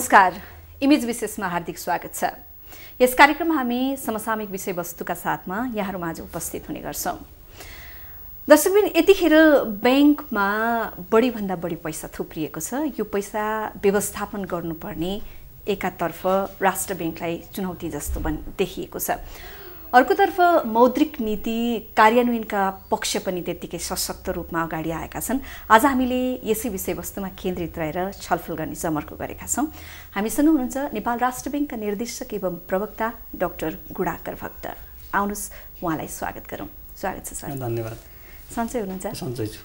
नमस्कार इमेज विशेषमा हार्दिक स्वागत छ यस कार्यक्रममा हामी समसामयिक विषयवस्तुका साथमा यहाँहरूमा आज उपस्थित हुने गर्छौँ दर्शकबिन यतिखेर ब्याङ्कमा बढीभन्दा बढी पैसा थुप्रिएको छ यो पैसा व्यवस्थापन गर्नुपर्ने एकातर्फ राष्ट्र ब्याङ्कलाई चुनौती जस्तो बन देखिएको छ अर्कोतर्फ मौद्रिक नीति कार्यान्वयनका पक्ष पनि त्यत्तिकै सशक्त रूपमा अगाडि आएका छन् आज हामीले यसै विषयवस्तुमा केन्द्रित रहेर छलफल गर्ने समर्को गरेका छौँ हामीसँग हुनुहुन्छ नेपाल राष्ट्र ब्याङ्कका निर्देशक एवं प्रवक्ता डाक्टर गुडाकर भक्त आउनुहोस् उहाँलाई स्वागत गरौँ स्वागत छ सर धन्यवाद सन्चै हुनुहुन्छ सन्चै छु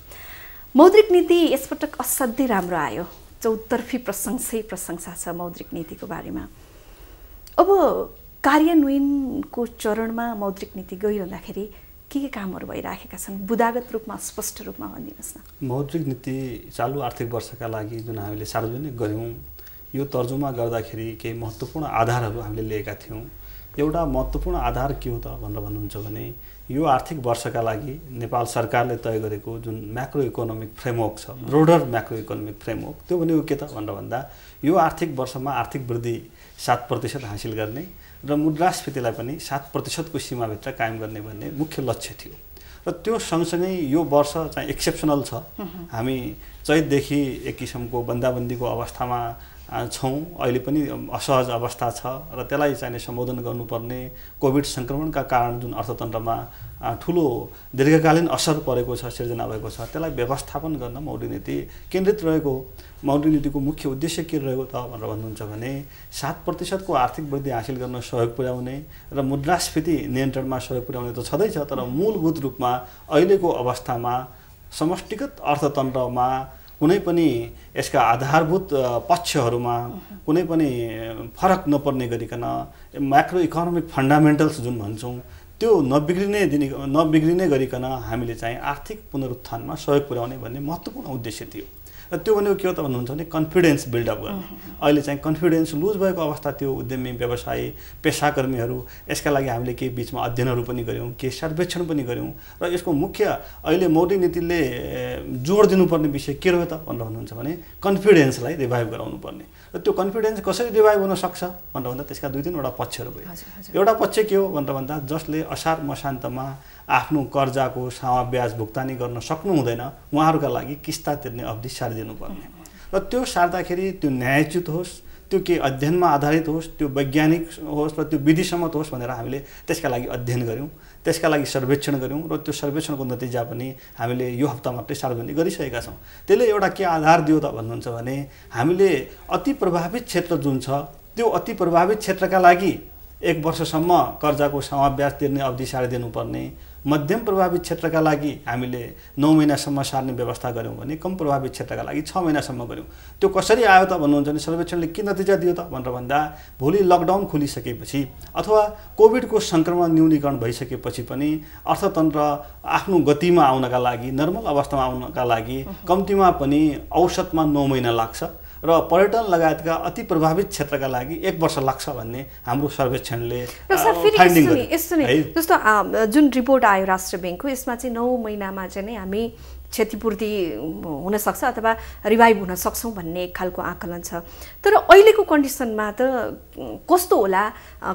मौद्रिक नीति यसपटक असाध्यै राम्रो आयो चौतर्फी प्रशंसै प्रशंसा छ मौद्रिक नीतिको बारेमा अब कार्यान्वयनको चरणमा मौद्रिक नीति गइरहँदाखेरि के के कामहरू भइराखेका छन् बुदागत रूपमा स्पष्ट रूपमा भनिदिनुहोस् न मौद्रिक नीति चालु आर्थिक वर्षका लागि जुन हामीले सार्वजनिक गऱ्यौँ यो तर्जुमा गर्दाखेरि केही महत्त्वपूर्ण आधारहरू हामीले लिएका थियौँ एउटा महत्त्वपूर्ण आधार के हो त भनेर भन्नुहुन्छ भने यो आर्थिक वर्षका लागि नेपाल सरकारले तय गरेको जुन म्याक्रो इकोनोमिक फ्रेमवर्क छ ब्रोडर म्याक्रो इकोनोमिक फ्रेमवर्क त्यो भनेको के त भनेर भन्दा यो आर्थिक वर्षमा आर्थिक वृद्धि सात प्रतिशत हासिल गर्ने र मुद्रास्फीतिलाई पनि सात प्रतिशतको सीमाभित्र कायम गर्ने भन्ने मुख्य लक्ष्य थियो र त्यो सँगसँगै यो वर्ष चाहिँ एक्सेप्सनल छ हामी चैतदेखि एक किसिमको बन्दाबन्दीको अवस्थामा छौँ अहिले पनि असहज अवस्था छ र त्यसलाई चाहिने सम्बोधन गर्नुपर्ने कोभिड सङ्क्रमणका कारण जुन अर्थतन्त्रमा ठुलो दीर्घकालीन असर परेको छ सिर्जना भएको छ त्यसलाई व्यवस्थापन गर्न मौरी नीति केन्द्रित रहेको मौर्य नीतिको मुख्य उद्देश्य के रहेको त भनेर भन्नुहुन्छ भने सात प्रतिशतको आर्थिक वृद्धि हासिल गर्न सहयोग पुर्याउने र मुद्रास्फीति नियन्त्रणमा सहयोग पुर्याउने त छँदैछ तर मूलभूत रूपमा अहिलेको अवस्थामा समष्टिगत अर्थतन्त्रमा कुनै पनि यसका आधारभूत पक्षहरूमा कुनै पनि फरक नपर्ने गरिकन माइक्रो इकोनोमिक फन्डामेन्टल्स जुन भन्छौँ त्यो नबिग्रिने दिने नबिग्रिने गरिकन हामीले चाहिँ आर्थिक पुनरुत्थानमा सहयोग पुर्याउने भन्ने महत्त्वपूर्ण उद्देश्य थियो र त्यो भनेको के हो त भन्नुहुन्छ भने कन्फिडेन्स बिल्डअप गर्ने अहिले चाहिँ कन्फिडेन्स लुज भएको अवस्था त्यो उद्यमी व्यवसायी पेसाकर्मीहरू यसका लागि हामीले केही बिचमा अध्ययनहरू पनि गऱ्यौँ केही सर्वेक्षण पनि गऱ्यौँ र यसको मुख्य अहिले मोदी नीतिले जोड दिनुपर्ने विषय के रह्यो त भनेर भन्नुहुन्छ भने कन्फिडेन्सलाई रिभाइभ गराउनु पर्ने र त्यो कन्फिडेन्स कसरी रिभाइभ हुनसक्छ भनेर भन्दा त्यसका दुई तिनवटा पक्षहरू भयो एउटा पक्ष के हो भनेर भन्दा जसले असार मसान्तमा आफ्नो कर्जाको सावा ब्याज भुक्तानी गर्न सक्नु हुँदैन उहाँहरूका लागि किस्ता तिर्ने अवधि सारिदिनुपर्ने र त्यो सार्दाखेरि त्यो न्यायच्युत होस् त्यो केही अध्ययनमा आधारित होस् त्यो वैज्ञानिक होस् र त्यो विधिसम्मत होस् भनेर हामीले त्यसका लागि अध्ययन गऱ्यौँ त्यसका लागि सर्वेक्षण गऱ्यौँ र त्यो सर्वेक्षणको नतिजा पनि हामीले यो हप्ता मात्रै सार्वजनिक गरिसकेका छौँ त्यसले एउटा के आधार दियो त भन्नुहुन्छ भने हामीले अति प्रभावित क्षेत्र जुन छ त्यो अति प्रभावित क्षेत्रका लागि एक वर्षसम्म कर्जाको समाव्यास तिर्ने अवधि सारिदिनुपर्ने मध्यम प्रभावित क्षेत्रका लागि हामीले नौ महिनासम्म सार्ने व्यवस्था गऱ्यौँ भने कम प्रभावित क्षेत्रका लागि छ महिनासम्म गऱ्यौँ त्यो कसरी आयो त भन्नुहुन्छ भने सर्वेक्षणले के नतिजा दियो त भनेर भन्दा भोलि लकडाउन खोलिसकेपछि अथवा कोभिडको सङ्क्रमण न्यूनीकरण भइसकेपछि पनि अर्थतन्त्र आफ्नो गतिमा आउनका लागि नर्मल अवस्थामा आउनका लागि कम्तीमा पनि औसतमा नौ महिना लाग्छ र पर्यटन लगायतका अति प्रभावित क्षेत्रका लागि एक वर्ष लाग्छ भन्ने हाम्रो सर्वेक्षणले जस्तो जुन रिपोर्ट आयो राष्ट्र ब्याङ्कको यसमा चाहिँ नौ महिनामा चाहिँ नै हामी क्षतिपूर्ति हुनसक्छ अथवा रिभाइभ हुन सक्छौँ भन्ने खालको आकलन छ तर अहिलेको कन्डिसनमा त कस्तो होला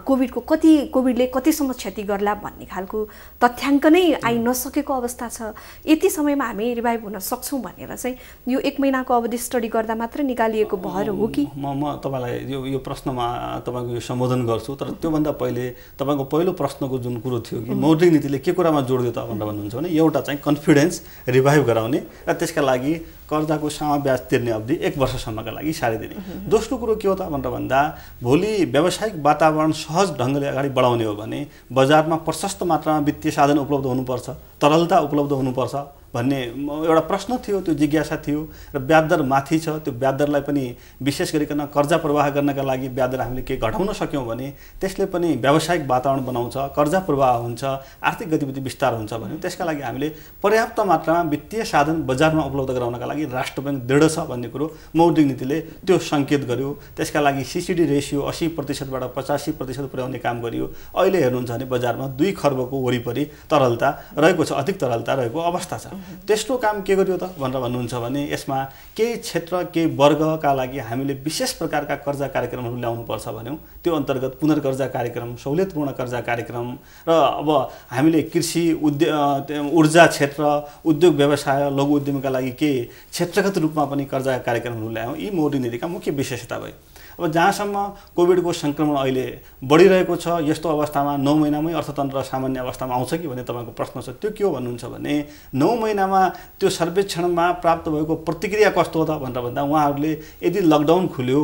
कोभिडको कति कोभिडले कतिसम्म क्षति गर्ला भन्ने खालको तथ्याङ्क नै आइ नसकेको अवस्था छ यति समयमा हामी रिभाइभ हुन सक्छौँ भनेर चाहिँ यो एक महिनाको अवधि स्टडी गर्दा मात्र निकालिएको भएर हो कि म म तपाईँलाई यो यो प्रश्नमा तपाईँको यो सम्बोधन गर्छु तर त्योभन्दा पहिले तपाईँको पहिलो प्रश्नको जुन कुरो थियो कि मौद्रिक नीतिले के कुरामा जोड दियो त भनेर भन्नुहुन्छ भने एउटा चाहिँ कन्फिडेन्स रिभाइभ सहयोग गराउने र त्यसका लागि कर्जाको सामा ब्याज तिर्ने अवधि एक वर्षसम्मका लागि सारिदिने दोस्रो कुरो के हो त भनेर भन्दा भोलि व्यावसायिक वातावरण सहज ढङ्गले अगाडि बढाउने हो भने बजारमा प्रशस्त मात्रामा वित्तीय साधन उपलब्ध हुनुपर्छ तरलता उपलब्ध हुनुपर्छ भन्ने एउटा प्रश्न थियो त्यो जिज्ञासा थियो र ब्याजदर माथि छ त्यो ब्याजदरलाई पनि विशेष गरिकन कर्जा प्रवाह गर्नका लागि ब्याजदर हामीले केही घटाउन सक्यौँ भने त्यसले पनि व्यावसायिक वातावरण बनाउँछ कर्जा प्रवाह हुन्छ आर्थिक गतिविधि विस्तार हुन्छ भने त्यसका लागि हामीले पर्याप्त मात्रामा वित्तीय साधन बजारमा उपलब्ध गराउनका लागि राष्ट्र ब्याङ्क दृढ छ भन्ने कुरो मौद्रिक नीतिले त्यो सङ्केत गर्यो त्यसका लागि सिसिडी रेसियो असी प्रतिशतबाट पचासी प्रतिशत पुर्याउने काम गरियो अहिले हेर्नुहुन्छ भने बजारमा दुई खर्बको वरिपरि तरलता रहेको छ अधिक तरलता रहेको अवस्था छ त्यस्तो काम के गर्यो त भनेर भन्नुहुन्छ भने यसमा केही क्षेत्र केही वर्गका लागि हामीले विशेष प्रकारका कर्जा कार्यक्रमहरू ल्याउनुपर्छ भन्यौँ त्यो अन्तर्गत पुनर्कर्जा कार्यक्रम सहुलियतपूर्ण कर्जा कार्यक्रम र अब हामीले कृषि उद्योग ऊर्जा क्षेत्र उद्योग व्यवसाय लघु उद्यमका लागि के क्षेत्रगत रूपमा पनि कर्जा कार्यक्रमहरू ल्यायौँ यी मौरी नीतिका मुख्य विशेषता भयो अब जहाँसम्म कोभिडको सङ्क्रमण अहिले बढिरहेको छ यस्तो अवस्थामा नौ महिनामै अर्थतन्त्र सामान्य अवस्थामा आउँछ कि भन्ने तपाईँको प्रश्न छ त्यो के हो भन्नुहुन्छ भने नौ महिनामा त्यो सर्वेक्षणमा प्राप्त भएको प्रतिक्रिया कस्तो हो त भनेर भन्दा उहाँहरूले यदि लकडाउन खुल्यो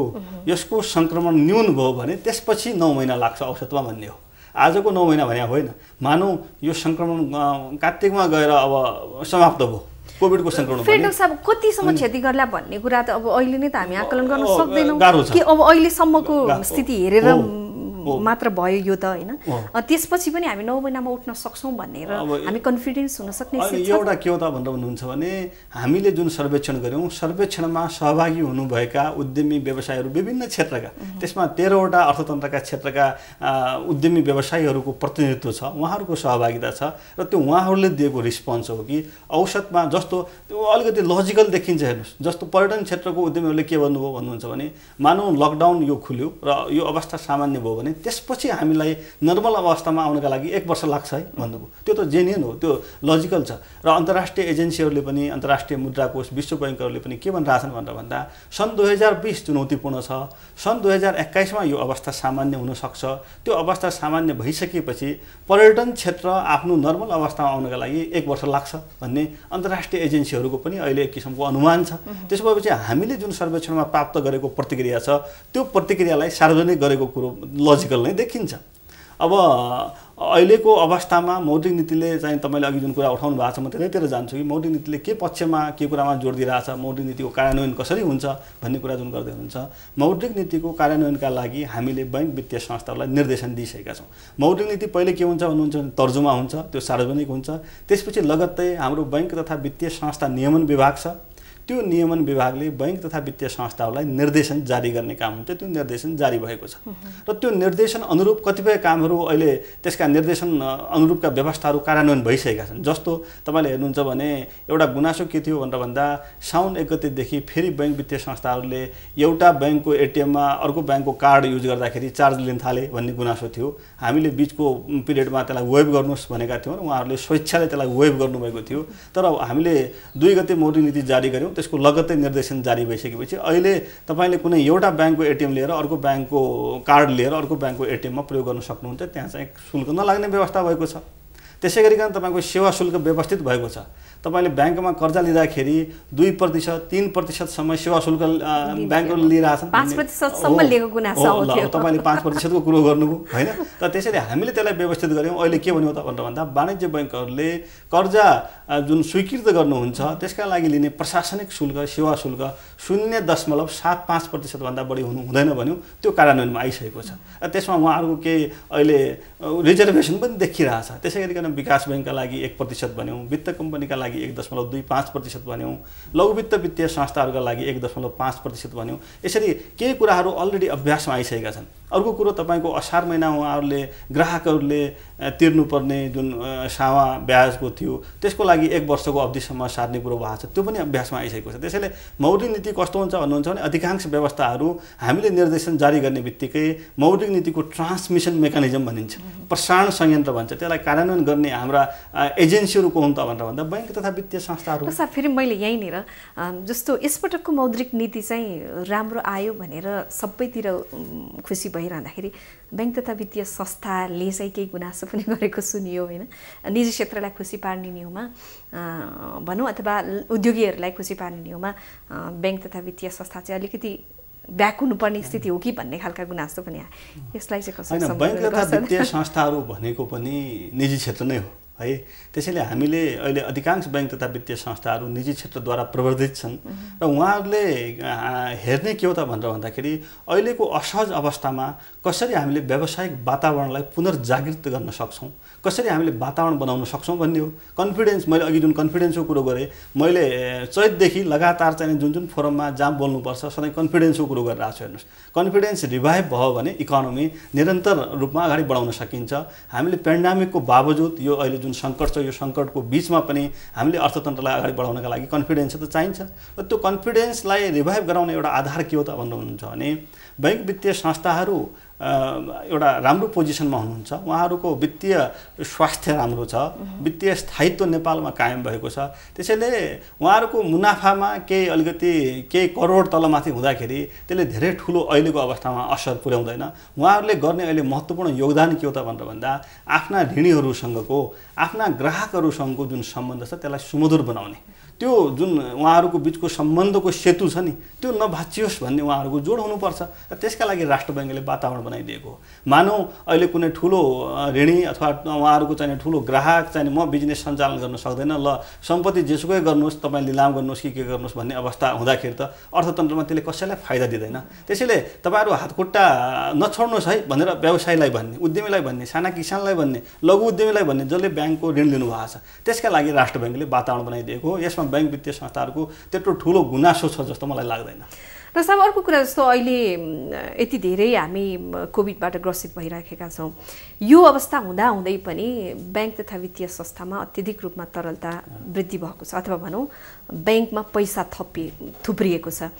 यसको सङ्क्रमण न्यून भयो भने त्यसपछि नौ महिना लाग्छ औसतमा भन्ने हो आजको नौ महिना भने होइन मानौँ यो सङ्क्रमण कात्तिकमा गएर अब समाप्त भयो कोभिडको सङ्क्रमण फेरि डाक्टर साहब कतिसम्म क्षति गर्ला भन्ने कुरा त अब अहिले नै त हामी आकलन गर्न सक्दैनौँ कि अब अहिलेसम्मको स्थिति हेरेर मात्र भयो यो त होइन त्यसपछि पनि हामी नौ महिनामा उठ्न सक्छौँ भनेर हामी कन्फिडेन्स हुन सक्ने एउटा के हो त भन्दा भन्नुहुन्छ भने हामीले जुन सर्वेक्षण गऱ्यौँ सर्वेक्षणमा सहभागी हुनुभएका उद्यमी व्यवसायहरू विभिन्न क्षेत्रका त्यसमा तेह्रवटा अर्थतन्त्रका क्षेत्रका उद्यमी व्यवसायीहरूको प्रतिनिधित्व छ उहाँहरूको सहभागिता छ र त्यो उहाँहरूले दिएको रिस्पोन्स हो कि औसतमा जस्तो त्यो अलिकति लजिकल देखिन्छ हेर्नुहोस् जस्तो पर्यटन क्षेत्रको उद्यमीहरूले के भन्नुभयो भन्नुहुन्छ भने मानौँ लकडाउन यो खुल्यो र यो अवस्था सामान्य भयो भने त्यसपछि हामीलाई नर्मल अवस्थामा आउनका लागि एक वर्ष लाग्छ है भन्नुभयो त्यो त जेन्युन हो त्यो लजिकल छ र अन्तर्राष्ट्रिय एजेन्सीहरूले पनि अन्तर्राष्ट्रिय मुद्रा कोष विश्व ब्याङ्कहरूले पनि के छन् भनेर भन्दा सन् दुई हजार बिस चुनौतीपूर्ण छ सन् दुई हजार एक्काइसमा यो अवस्था सामान्य हुनसक्छ त्यो अवस्था सामान्य भइसकेपछि पर्यटन क्षेत्र आफ्नो नर्मल अवस्थामा आउनका लागि एक वर्ष लाग्छ भन्ने अन्तर्राष्ट्रिय एजेन्सीहरूको पनि अहिले एक किसिमको अनुमान छ त्यसो भएपछि हामीले जुन सर्वेक्षणमा प्राप्त गरेको प्रतिक्रिया छ त्यो प्रतिक्रियालाई सार्वजनिक गरेको कुरो लजिक लजिकल नै देखिन्छ अब अहिलेको अवस्थामा मौद्रिक नीतिले चाहिँ तपाईँले अघि जुन कुरा उठाउनु भएको छ म त्यतैतिर जान्छु कि मौद्रिक नीतिले के पक्षमा के कुरामा जोड दिइरहेछ मौद्रिक नीतिको कार्यान्वयन कसरी हुन्छ भन्ने कुरा जुन गर्दै हुनुहुन्छ मौद्रिक नीतिको कार्यान्वयनका लागि हामीले बैङ्क वित्तीय संस्थाहरूलाई निर्देशन दिइसकेका छौँ मौद्रिक नीति पहिले के हुन्छ भन्नुहुन्छ भने तर्जुमा हुन्छ त्यो सार्वजनिक हुन्छ त्यसपछि लगत्तै हाम्रो बैङ्क तथा वित्तीय संस्था नियमन विभाग छ त्यो नियमन विभागले बैङ्क तथा वित्तीय संस्थाहरूलाई निर्देशन जारी गर्ने काम हुन्छ त्यो निर्देशन जारी भएको छ र त्यो निर्देशन अनुरूप कतिपय कामहरू अहिले त्यसका निर्देशन अनुरूपका व्यवस्थाहरू कार्यान्वयन भइसकेका छन् जस्तो तपाईँले हेर्नुहुन्छ भने एउटा गुनासो के थियो भनेर भन्दा साउन एक गतिदेखि फेरि बैङ्क वित्तीय संस्थाहरूले एउटा ब्याङ्कको एटिएममा अर्को ब्याङ्कको कार्ड युज गर्दाखेरि चार्ज लिन थाले भन्ने गुनासो थियो हामीले बिचको पिरियडमा त्यसलाई वेभ गर्नुहोस् भनेका थियौँ र उहाँहरूले स्वेच्छाले त्यसलाई वेब गर्नुभएको थियो तर हामीले दुई गते मौरी नीति जारी गऱ्यौँ त्यसको लगत्तै निर्देशन जारी भइसकेपछि अहिले तपाईँले कुनै एउटा ब्याङ्कको एटिएम लिएर अर्को ब्याङ्कको कार्ड लिएर अर्को ब्याङ्कको एटिएममा प्रयोग गर्न सक्नुहुन्छ त्यहाँ चाहिँ शुल्क नलाग्ने व्यवस्था भएको छ त्यसै गरिकन तपाईँको सेवा शुल्क व्यवस्थित भएको छ तपाईँले ब्याङ्कमा कर्जा लिँदाखेरि दुई प्रतिशत तिन प्रतिशतसम्म सेवा शुल्क ब्याङ्कहरू लिइरहेछन् तपाईँले पाँच प्रतिशतको कुरो गर्नुभयो होइन त त्यसरी हामीले त्यसलाई व्यवस्थित गऱ्यौँ अहिले के भन्यो त भन्दा वाणिज्य ब्याङ्कहरूले कर्जा जुन स्वीकृत गर्नुहुन्छ त्यसका लागि लिने प्रशासनिक शुल्क सेवा शुल्क शून्य दशमलव सात पाँच प्रतिशतभन्दा बढी हुनु हुँदैन भन्यो त्यो कार्यान्वयनमा आइसकेको छ र त्यसमा उहाँहरूको केही अहिले रिजर्भेसन पनि देखिरहेछ त्यसै गरिकन विकास ब्याङ्कका लागि एक प्रतिशत भन्यौँ वित्त कम्पनीका लागि लागि एक दशमलव दुई पाँच प्रतिशत भन्यौँ लघुवित्त वित्तीय संस्थाहरूका लागि एक दशमलव पाँच प्रतिशत भन्यौँ यसरी केही कुराहरू अलरेडी अभ्यासमा आइसकेका छन् अर्को कुरो तपाईँको असार महिना उहाँहरूले ग्राहकहरूले तिर्नुपर्ने जुन सामा ब्याजको थियो त्यसको लागि एक वर्षको अवधिसम्म सार्ने कुरो भएको छ त्यो पनि अभ्यासमा आइसकेको छ त्यसैले मौद्रिक नीति कस्तो हुन्छ भन्नुहुन्छ भने अधिकांश व्यवस्थाहरू हामीले निर्देशन जारी गर्ने बित्तिकै मौद्रिक नीतिको ट्रान्समिसन मेकानिजम भनिन्छ प्रसारण संयन्त्र भन्छ त्यसलाई कार्यान्वयन गर्ने हाम्रा एजेन्सीहरू को हुन् त भनेर भन्दा ब्याङ्क तथा वित्तीय संस्थाहरू फेरि मैले यहीँनिर जस्तो यसपटकको मौद्रिक नीति चाहिँ राम्रो आयो भनेर सबैतिर खुसी भइरहँदाखेरि ब्याङ्क तथा वित्तीय संस्थाले चाहिँ केही गुनासो पनि गरेको सुनियो होइन निजी क्षेत्रलाई खुसी पार्ने नियममा भनौँ अथवा उद्योगीहरूलाई खुसी पार्ने नियममा ब्याङ्क तथा वित्तीय संस्था चाहिँ अलिकति ब्याक हुनुपर्ने स्थिति हो कि भन्ने खालका गुनासो पनि आयो यसलाई चाहिँ कसरी ब्याङ्क तथा वित्तीय संस्थाहरू भनेको पनि निजी क्षेत्र नै हो है त्यसैले हामीले अहिले अधिकांश ब्याङ्क तथा वित्तीय संस्थाहरू निजी क्षेत्रद्वारा प्रवर्धित छन् र उहाँहरूले हेर्ने के हो त भनेर भन्दाखेरि अहिलेको असहज अवस्थामा कसरी हामीले व्यावसायिक वातावरणलाई पुनर्जागृत गर्न सक्छौँ कसरी हामीले वातावरण बनाउन सक्छौँ भन्ने हो कन्फिडेन्स मैले अघि जुन कन्फिडेन्सको कुरो गरेँ मैले चैतदेखि लगातार चाहिँ जुन जुन फोरममा जहाँ बोल्नुपर्छ सधैँ कन्फिडेन्सको कुरो गरिरहेको छु हेर्नुहोस् कन्फिडेन्स रिभाइभ भयो भने इकोनोमी निरन्तर रूपमा अगाडि बढाउन सकिन्छ हामीले पेन्डामिकको बावजुद यो अहिले जुन सङ्कट छ यो सङ्कटको बिचमा पनि हामीले अर्थतन्त्रलाई अगाडि बढाउनका लागि कन्फिडेन्स त चाहिन्छ र त्यो कन्फिडेन्सलाई रिभाइभ गराउने एउटा आधार के हो त भन्नुहुन्छ भने बैङ्क वित्तीय संस्थाहरू एउटा राम्रो पोजिसनमा हुनुहुन्छ उहाँहरूको वित्तीय स्वास्थ्य राम्रो छ वित्तीय स्थायित्व नेपालमा कायम भएको छ त्यसैले उहाँहरूको मुनाफामा केही अलिकति केही करोड तलमाथि हुँदाखेरि त्यसले धेरै ठुलो अहिलेको अवस्थामा असर पुर्याउँदैन उहाँहरूले गर्ने अहिले महत्त्वपूर्ण योगदान के हो त भनेर भन्दा आफ्ना ऋणीहरूसँगको आफ्ना ग्राहकहरूसँगको जुन सम्बन्ध छ त्यसलाई सुमधुर बनाउने त्यो जुन उहाँहरूको बिचको सम्बन्धको सेतु छ नि त्यो नभाचियोस् भन्ने उहाँहरूको जोड हुनुपर्छ र त्यसका लागि राष्ट्र ब्याङ्कले वातावरण बनाइदिएको हो मानौ अहिले कुनै ठुलो ऋणी अथवा उहाँहरूको चाहिने ठुलो ग्राहक चाहिँ म बिजनेस सञ्चालन गर्न सक्दैन ल सम्पत्ति जेसुकै गर्नुहोस् तपाईँ लिलाम गर्नुहोस् कि के गर्नुहोस् भन्ने अवस्था हुँदाखेरि त अर्थतन्त्रमा त्यसले कसैलाई फाइदा दिँदैन त्यसैले तपाईँहरू हातखुट्टा नछोड्नुहोस् है भनेर व्यवसायलाई भन्ने उद्यमीलाई भन्ने साना किसानलाई भन्ने लघु उद्यमीलाई भन्ने जसले ब्याङ्कको ऋण लिनुभएको छ त्यसका लागि राष्ट्र ब्याङ्कले वातावरण बनाइदिएको हो यसमा व्यवस्थापन बैङ्क वित्तीय संस्थाहरूको त्यत्रो ठुलो गुनासो छ जस्तो मलाई लाग्दैन र साहब अर्को कुरा जस्तो अहिले यति धेरै हामी कोभिडबाट ग्रसित भइराखेका छौँ यो अवस्था हुँदा हुँदै पनि ब्याङ्क तथा वित्तीय संस्थामा अत्यधिक रूपमा तरलता वृद्धि भएको छ अथवा भनौँ ब्याङ्कमा पैसा थपिए थुप्रिएको छ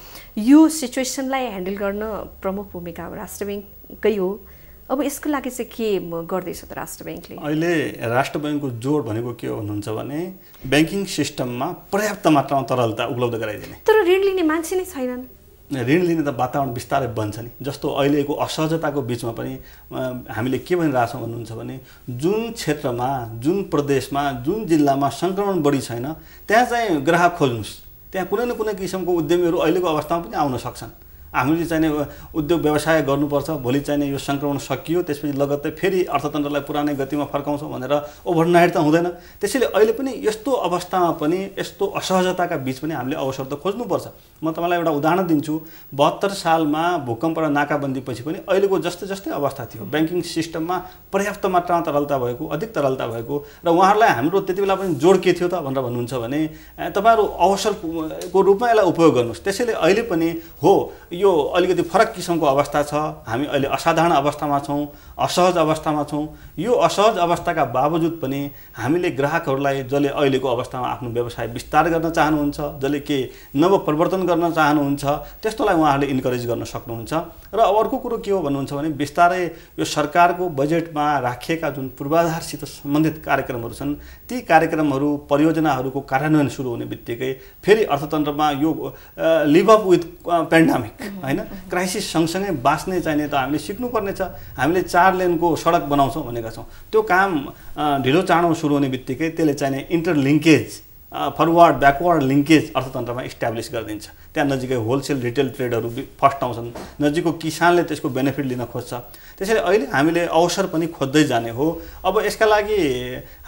यो सिचुएसनलाई ह्यान्डल गर्न प्रमुख भूमिका राष्ट्र ब्याङ्ककै हो अब यसको लागि चाहिँ के गर्दैछ त राष्ट्र ब्याङ्कले अहिले राष्ट्र ब्याङ्कको जोड भनेको के हुनुहुन्छ भने ब्याङ्किङ सिस्टममा पर्याप्त मात्रामा तरलता उपलब्ध गराइदिने तर ऋण लिने मान्छे नै छैनन् ऋण लिने त वातावरण बिस्तारै बन्छ नि जस्तो अहिलेको असहजताको बिचमा पनि हामीले के भनिरहेछौँ भन्नुहुन्छ भने जुन क्षेत्रमा जुन प्रदेशमा जुन जिल्लामा सङ्क्रमण बढी छैन त्यहाँ चाहिँ ग्राहक खोज्नुहोस् त्यहाँ कुनै न कुनै किसिमको उद्यमीहरू अहिलेको अवस्थामा पनि आउन सक्छन् हामीले चाहिने उद्योग व्यवसाय गर्नुपर्छ भोलि चाहिने यो सङ्क्रमण सकियो त्यसपछि लगत्तै फेरि अर्थतन्त्रलाई पुरानै गतिमा फर्काउँछौँ भनेर ओभरनाइट त हुँदैन त्यसैले अहिले पनि यस्तो अवस्थामा पनि यस्तो असहजताका बिच पनि हामीले अवसर त खोज्नुपर्छ म तपाईँलाई एउटा उदाहरण दिन्छु बहत्तर सालमा भूकम्प र नाकाबन्दीपछि पनि अहिलेको जस्तै जस्तै अवस्था थियो ब्याङ्किङ सिस्टममा पर्याप्त मात्रामा तरलता भएको अधिक तरलता भएको र उहाँहरूलाई हाम्रो त्यति बेला पनि जोड के थियो त भनेर भन्नुहुन्छ भने तपाईँहरू अवसरको रूपमा यसलाई उपयोग गर्नुहोस् त्यसैले अहिले पनि हो यो यो अलिकति फरक किसिमको अवस्था छ हामी अहिले असाधारण अवस्थामा छौँ असहज अवस्थामा छौँ यो असहज अवस्थाका बावजुद पनि हामीले ग्राहकहरूलाई जसले अहिलेको अवस्थामा आफ्नो व्यवसाय विस्तार गर्न चाहनुहुन्छ जसले के परिवर्तन गर्न चाहनुहुन्छ त्यस्तोलाई उहाँहरूले इन्करेज गर्न सक्नुहुन्छ र अर्को कुरो के हो भन्नुहुन्छ भने बिस्तारै यो सरकारको बजेटमा राखिएका जुन पूर्वाधारसित सम्बन्धित कार्यक्रमहरू छन् ती कार्यक्रमहरू परियोजनाहरूको कार्यान्वयन सुरु हुने बित्तिकै फेरि अर्थतन्त्रमा यो लिभ अप विथ पेन्डामिक होइन क्राइसिस सँगसँगै बाँच्ने चाहिने त हामीले सिक्नुपर्ने छ हामीले चार लेनको सडक बनाउँछौँ भनेका छौँ त्यो काम ढिलो चाँडो सुरु हुने बित्तिकै त्यसले चाहिने इन्टरलिङ्केज फरवर्ड ब्याकवर्ड लिङ्केज अर्थतन्त्रमा इस्ट्याब्लिस गरिदिन्छ त्यहाँ नजिकै होलसेल रिटेल ट्रेडहरू फर्स्ट आउँछन् नजिकको किसानले त्यसको बेनिफिट लिन खोज्छ त्यसैले अहिले हामीले अवसर पनि खोज्दै जाने हो अब यसका लागि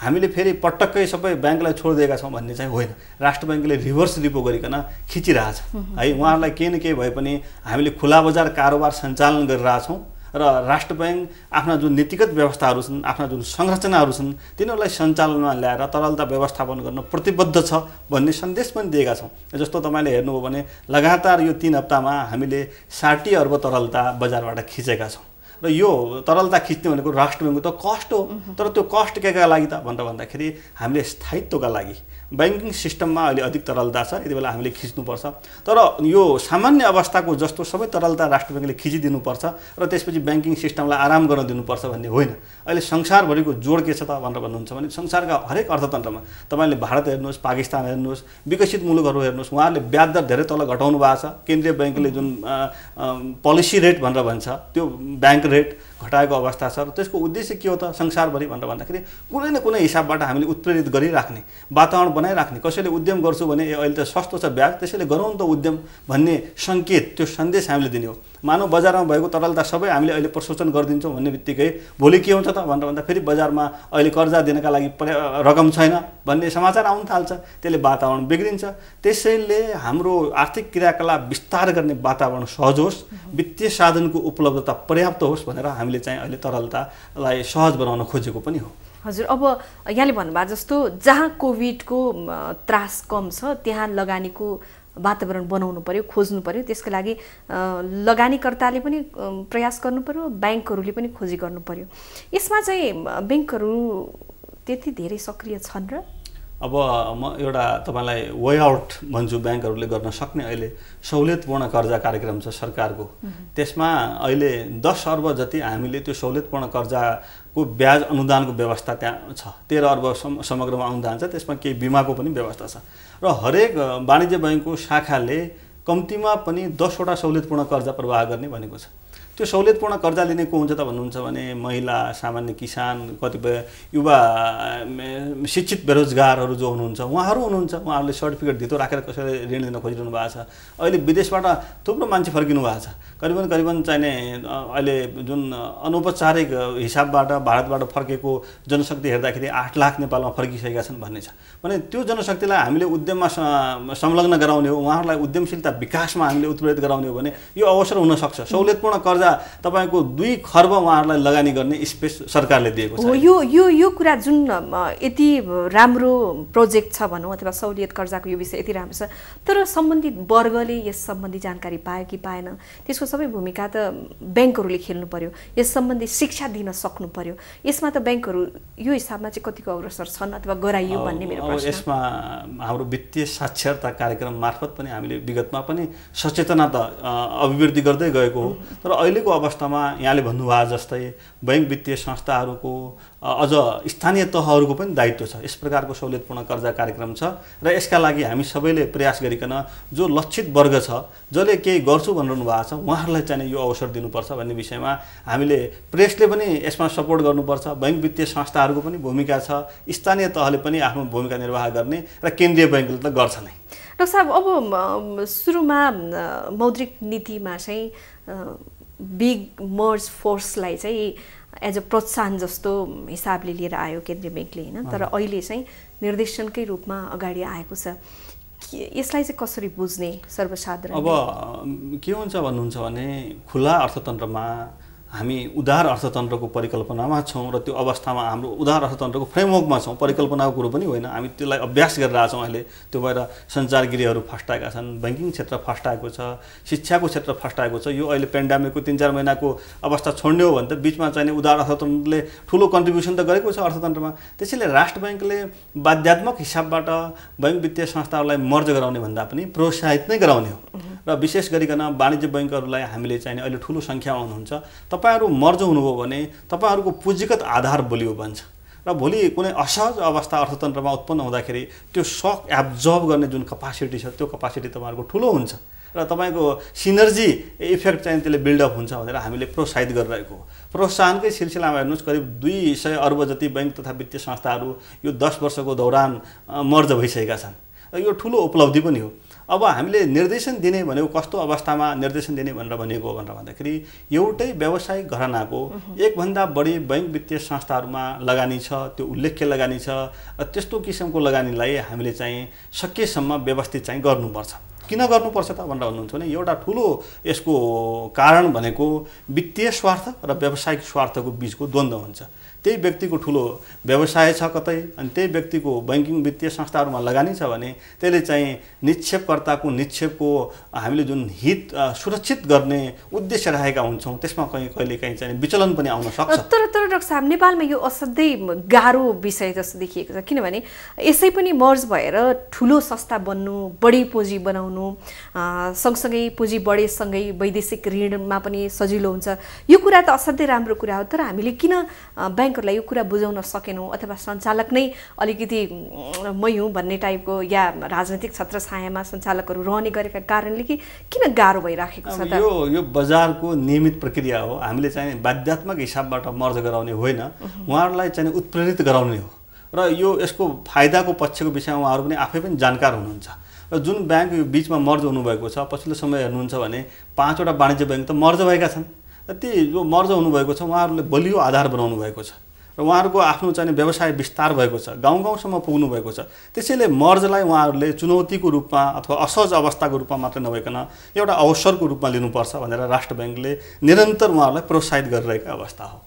हामीले फेरि पटक्कै सबै ब्याङ्कलाई छोडिदिएका छौँ भन्ने चाहिँ होइन राष्ट्र ब्याङ्कले रिभर्स रिपो गरिकन खिचिरहेछ है उहाँहरूलाई केही न केही भए पनि हामीले खुला बजार कारोबार सञ्चालन गरिरहेछौँ र राष्ट्र ब्याङ्क आफ्ना जुन नीतिगत व्यवस्थाहरू छन् आफ्ना जुन संरचनाहरू छन् तिनीहरूलाई सञ्चालनमा ल्याएर तरलता व्यवस्थापन गर्न प्रतिबद्ध छ भन्ने सन्देश पनि दिएका छौँ जस्तो तपाईँले हेर्नुभयो भने लगातार यो तिन हप्तामा हामीले साठी अर्ब तरलता बजारबाट खिचेका छौँ र यो तरलता खिच्ने भनेको राष्ट्र ब्याङ्कको त कस्ट हो तर त्यो कस्ट के का लागि त भन्दा भन्दाखेरि हामीले स्थायित्वका लागि ब्याङ्किङ सिस्टममा अहिले अधिक तरलता छ यति बेला हामीले खिच्नुपर्छ तर यो सामान्य अवस्थाको जस्तो सबै तरलता राष्ट्र ब्याङ्कले खिचिदिनुपर्छ र त्यसपछि ब्याङ्किङ सिस्टमलाई आराम गर्न दिनुपर्छ भन्ने होइन अहिले संसारभरिको जोड के छ त भनेर भन्नुहुन्छ भने संसारका हरेक अर्थतन्त्रमा तपाईँले भारत हेर्नुहोस् पाकिस्तान हेर्नुहोस् विकसित मुलुकहरू हेर्नुहोस् उहाँहरूले ब्याज दर धेरै तल घटाउनु भएको छ केन्द्रीय ब्याङ्कले जुन पोलिसी रेट भनेर भन्छ त्यो ब्याङ्क रेट घटाएको अवस्था छ र त्यसको उद्देश्य के हो त संसारभरि भनेर भन्दाखेरि कुनै न कुनै हिसाबबाट हामीले उत्प्रेरित गरिराख्ने वातावरण बनाइराख्ने कसैले उद्यम गर्छु भने अहिले त सस्तो छ ब्याज त्यसैले गरौँ त उद्यम भन्ने सङ्केत त्यो सन्देश हामीले दिने हो मानव बजारमा भएको तरलता सबै हामीले अहिले प्रशोचन गरिदिन्छौँ भन्ने बित्तिकै भोलि के हुन्छ त भनेर भन्दा फेरि बजारमा अहिले कर्जा दिनका लागि रकम छैन भन्ने समाचार आउन थाल्छ त्यसले वातावरण बिग्रिन्छ त्यसैले हाम्रो आर्थिक क्रियाकलाप विस्तार गर्ने वातावरण सहज होस् वित्तीय साधनको उपलब्धता पर्याप्त होस् भनेर हामीले चाहिँ अहिले तरलतालाई सहज बनाउन खोजेको पनि हो हजुर अब यहाँले भन्नुभएको जस्तो जहाँ कोभिडको त्रास कम छ त्यहाँ लगानीको वातावरण बनाउनु पर्यो खोज्नु पर्यो त्यसको लागि लगानीकर्ताले पनि प्रयास गर्नु पर्यो ब्याङ्कहरूले पनि खोजी गर्नु पर्यो यसमा चाहिँ ब्याङ्कहरू त्यति धेरै सक्रिय छन् र अब म एउटा तपाईँलाई वे आउट भन्छु ब्याङ्कहरूले गर्न सक्ने अहिले सहुलियतपूर्ण कर्जा कार्यक्रम छ सरकारको त्यसमा अहिले दस अर्ब जति हामीले त्यो सहुलियतपूर्ण कर्जाको ब्याज अनुदानको व्यवस्था त्यहाँ छ तेह्र अर्ब समग्रमा अनुदान छ त्यसमा केही बिमाको पनि व्यवस्था छ र हरेक वाणिज्य ब्याङ्कको शाखाले कम्तीमा पनि दसवटा सहुलियतपूर्ण कर्जा प्रवाह गर्ने भनेको छ त्यो सहुलियतपूर्ण कर्जा लिने को हुन्छ त भन्नुहुन्छ भने महिला सामान्य किसान कतिपय युवा शिक्षित बेरोजगारहरू जो हुनुहुन्छ उहाँहरू हुनुहुन्छ उहाँहरूले सर्टिफिकेट धितो राखेर कसैले ऋण लिन खोजिरहनु भएको छ अहिले विदेशबाट थुप्रो मान्छे फर्किनु भएको छ करिबन करिबन चाहिने अहिले जुन अनौपचारिक हिसाबबाट भारतबाट फर्केको जनशक्ति हेर्दाखेरि आठ लाख नेपालमा फर्किसकेका छन् भन्ने छ भने त्यो जनशक्तिलाई हामीले उद्यममा संलग्न गराउने हो उहाँहरूलाई उद्यमशीलता विकासमा हामीले उत्प्रेरित गराउने हो भने यो अवसर हुनसक्छ सहुलियतपूर्ण कर्जा एउटा तपाईँको दुई खर्ब उहाँहरूलाई लगानी गर्ने स्पेस सरकारले दिएको छ यो यो यो कुरा जुन यति राम्रो प्रोजेक्ट छ भनौँ अथवा सहुलियत कर्जाको यो विषय यति राम्रो छ तर सम्बन्धित वर्गले यस सम्बन्धी जानकारी पायो कि पाएन त्यसको सबै भूमिका त ब्याङ्कहरूले खेल्नु पर्यो यस सम्बन्धी शिक्षा दिन सक्नु पर्यो यसमा त ब्याङ्कहरू यो हिसाबमा चाहिँ कतिको अग्रसर छन् अथवा गराइयो भन्ने मेरो प्रश्न यसमा हाम्रो वित्तीय साक्षरता कार्यक्रम मार्फत पनि हामीले विगतमा पनि सचेतना त अभिवृद्धि गर्दै गएको हो तर अहिले अहिलेको अवस्थामा यहाँले भन्नुभयो जस्तै बैङ्क वित्तीय संस्थाहरूको अझ स्थानीय तहहरूको पनि दायित्व छ यस प्रकारको सहुलियतपूर्ण कर्जा कार्यक्रम छ र यसका लागि हामी सबैले प्रयास गरिकन जो लक्षित वर्ग छ जसले केही गर्छु भनिरहनु भएको छ उहाँहरूलाई चाहिँ यो अवसर दिनुपर्छ भन्ने विषयमा हामीले प्रेसले पनि यसमा सपोर्ट गर्नुपर्छ बैङ्क वित्तीय संस्थाहरूको पनि भूमिका छ स्थानीय तहले पनि आफ्नो भूमिका निर्वाह गर्ने र केन्द्रीय बैङ्कले त गर्छ नै डाक्टर साहब अब सुरुमा मौद्रिक नीतिमा चाहिँ बिग मर्ज फोर्सलाई चाहिँ एज अ प्रोत्साहन जस्तो हिसाबले लिएर आयो केन्द्रीय ब्याङ्कले होइन तर अहिले चाहिँ निर्देशनकै रूपमा अगाडि आएको छ यसलाई चाहिँ कसरी बुझ्ने सर्वसाधारण अब के हुन्छ भन्नुहुन्छ भने खुला अर्थतन्त्रमा हामी उदार अर्थतन्त्रको परिकल्पनामा छौँ र त्यो अवस्थामा हाम्रो उदार अर्थतन्त्रको फ्रेमवर्कमा छौँ परिकल्पनाको कुरो पनि होइन हामी त्यसलाई अभ्यास गरेर छौँ अहिले त्यो भएर सञ्चारगिरीहरू फस्टाएका छन् ब्याङ्किङ क्षेत्र फस्टाएको छ शिक्षाको क्षेत्र फस्टाएको छ यो अहिले पेन्डामिकको तिन चार महिनाको अवस्था छोड्ने हो भने त बिचमा चाहिने उदार अर्थतन्त्रले ठुलो कन्ट्रिब्युसन त गरेको छ अर्थतन्त्रमा त्यसैले राष्ट्र ब्याङ्कले बाध्यात्मक हिसाबबाट बैङ्क वित्तीय संस्थाहरूलाई मर्ज गराउने भन्दा पनि प्रोत्साहित नै गराउने हो र विशेष गरिकन वाणिज्य बैङ्कहरूलाई हामीले चाहिने अहिले ठुलो सङ्ख्यामा हुनुहुन्छ तपाईँहरू मर्ज हुनुभयो भने तपाईँहरूको पुँजीगत आधार बलियो बन्छ र भोलि कुनै असहज अवस्था अर्थतन्त्रमा उत्पन्न हुँदाखेरि त्यो सक एब्जर्भ गर्ने जुन कपासिटी छ त्यो कपासिटी तपाईँहरूको ठुलो हुन्छ र तपाईँको सिनर्जी इफेक्ट चाहिँ त्यसले बिल्डअप हुन्छ भनेर हामीले प्रोत्साहित गरिरहेको हो प्रोत्साहनकै सिलसिलामा हेर्नुहोस् करिब दुई सय अर्ब जति बैङ्क तथा वित्तीय संस्थाहरू यो दस वर्षको दौरान मर्ज भइसकेका छन् र यो ठुलो उपलब्धि पनि हो अब हामीले निर्देशन दिने भनेको कस्तो अवस्थामा निर्देशन दिने भनेर भनेको भनेर भन्दाखेरि एउटै व्यावसायिक घरनाको एकभन्दा बढी बैङ्क वित्तीय संस्थाहरूमा लगानी छ त्यो उल्लेख्य लगानी छ त्यस्तो किसिमको लगानीलाई हामीले चाहिँ सकेसम्म व्यवस्थित चाहिँ गर्नुपर्छ किन गर्नुपर्छ त भनेर भन्नुहुन्छ भने एउटा ठुलो यसको कारण भनेको वित्तीय स्वार्थ र व्यावसायिक स्वार्थको बिचको द्वन्द्व हुन्छ त्यही व्यक्तिको ठुलो व्यवसाय छ कतै अनि त्यही व्यक्तिको बैङ्किङ वित्तीय संस्थाहरूमा लगानी छ भने त्यसले चाहिँ निक्षेपकर्ताको निक्षेपको हामीले जुन हित सुरक्षित गर्ने उद्देश्य राखेका हुन्छौँ त्यसमा कहीँ कहिले काहीँ चाहिँ विचलन पनि आउन सक्छ तर तर डाक्टर साहब नेपालमा यो असाध्यै गाह्रो विषय जस्तो देखिएको छ किनभने यसै पनि मर्ज भएर ठुलो संस्था बन्नु बढी पुँजी बनाउनु सँगसँगै पुँजी बढेसँगै वैदेशिक ऋणमा पनि सजिलो हुन्छ यो कुरा त असाध्यै राम्रो कुरा हो तर हामीले किन ब्याङ्क ब्याङ्कहरूलाई यो कुरा बुझाउन सकेनौँ अथवा सञ्चालक नै अलिकति मै हुँ भन्ने टाइपको या राजनैतिक छत्र छायामा सञ्चालकहरू रहने गरेका कारणले कि किन गाह्रो भइराखेको छ यो यो बजारको नियमित प्रक्रिया हो हामीले चाहिँ बाध्यात्मक हिसाबबाट मर्ज गराउने होइन उहाँहरूलाई चाहिँ उत्प्रेरित गराउने हो र यो यसको फाइदाको पक्षको विषयमा उहाँहरू पनि आफै पनि जानकार हुनुहुन्छ र जुन ब्याङ्क यो बिचमा मर्ज हुनुभएको छ पछिल्लो समय हेर्नुहुन्छ भने पाँचवटा वाणिज्य ब्याङ्क त मर्ज भएका छन् ती जो मर्ज हुनुभएको छ उहाँहरूले बलियो आधार बनाउनु भएको छ र उहाँहरूको आफ्नो चाहिँ व्यवसाय विस्तार भएको छ गाउँ गाउँसम्म भएको छ त्यसैले मर्जलाई उहाँहरूले चुनौतीको रूपमा अथवा असहज अवस्थाको रूपमा मात्र नभइकन एउटा अवसरको रूपमा लिनुपर्छ भनेर राष्ट्र ब्याङ्कले निरन्तर उहाँहरूलाई प्रोत्साहित गरिरहेको अवस्था हो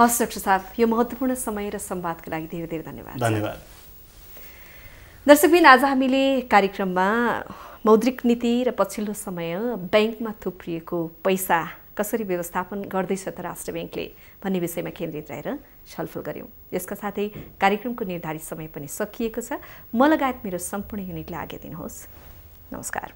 हस् डाक्टर साहब यो महत्त्वपूर्ण समय र सम्वादको लागि धेरै धेरै धन्यवाद धन्यवाद दर्शकबिन आज हामीले कार्यक्रममा मौद्रिक नीति र पछिल्लो समय ब्याङ्कमा थुप्रिएको पैसा कसरी व्यवस्थापन गर्दैछ त राष्ट्र ब्याङ्कले भन्ने विषयमा केन्द्रित रहेर छलफल गऱ्यौँ यसका साथै कार्यक्रमको निर्धारित समय पनि सकिएको छ म लगायत मेरो सम्पूर्ण युनिटलाई आज्ञा दिनुहोस् नमस्कार